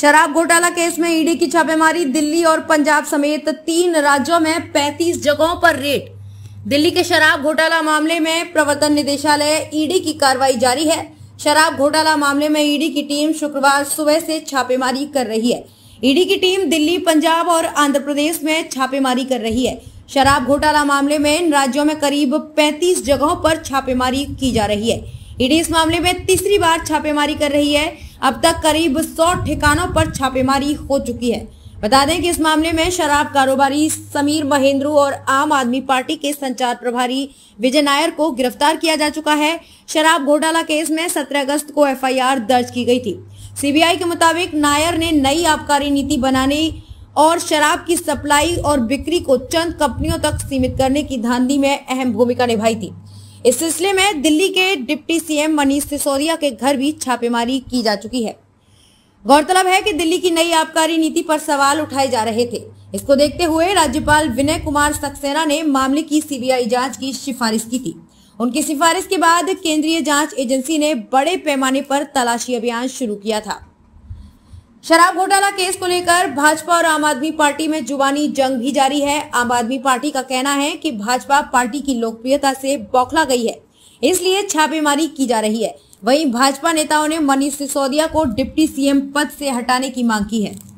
शराब घोटाला केस में ईडी की छापेमारी दिल्ली और पंजाब समेत तीन राज्यों में 35 जगहों पर रेट दिल्ली के शराब घोटाला मामले में प्रवर्तन निदेशालय ईडी की कार्रवाई जारी है शराब घोटाला मामले में ईडी की टीम शुक्रवार सुबह से छापेमारी कर रही है ईडी की टीम दिल्ली पंजाब और आंध्र प्रदेश में छापेमारी कर रही है शराब घोटाला मामले में इन राज्यों में करीब 35 जगहों पर छापेमारी की जा रही है ईडी इस मामले में तीसरी बार छापेमारी कर रही है अब तक करीब सौ ठिकानों पर छापेमारी हो चुकी है बता दें कि इस मामले में शराब कारोबारी समीर महेंद्रू और आम आदमी पार्टी के संचार प्रभारी विजय नायर को गिरफ्तार किया जा चुका है शराब घोटाला केस में 17 अगस्त को एफआईआर दर्ज की गई थी सीबीआई के मुताबिक नायर ने नई आबकारी नीति बनाने और शराब की सप्लाई और बिक्री को चंद कंपनियों तक सीमित करने की धांधली में अहम भूमिका निभाई थी इस सिलसिले में दिल्ली के डिप्टी सीएम मनीष सिसोदिया के घर भी छापेमारी की जा चुकी है गौरतलब है कि दिल्ली की नई आबकारी नीति पर सवाल उठाए जा रहे थे इसको देखते हुए राज्यपाल विनय कुमार सक्सेना ने मामले की सीबीआई जांच की सिफारिश की थी उनकी सिफारिश के बाद केंद्रीय जांच एजेंसी ने बड़े पैमाने पर तलाशी अभियान शुरू किया था शराब घोटाला केस को लेकर भाजपा और आम आदमी पार्टी में जुबानी जंग भी जारी है आम आदमी पार्टी का कहना है कि भाजपा पार्टी की लोकप्रियता से बौखला गई है इसलिए छापेमारी की जा रही है वहीं भाजपा नेताओं ने मनीष सिसोदिया को डिप्टी सीएम पद से हटाने की मांग की है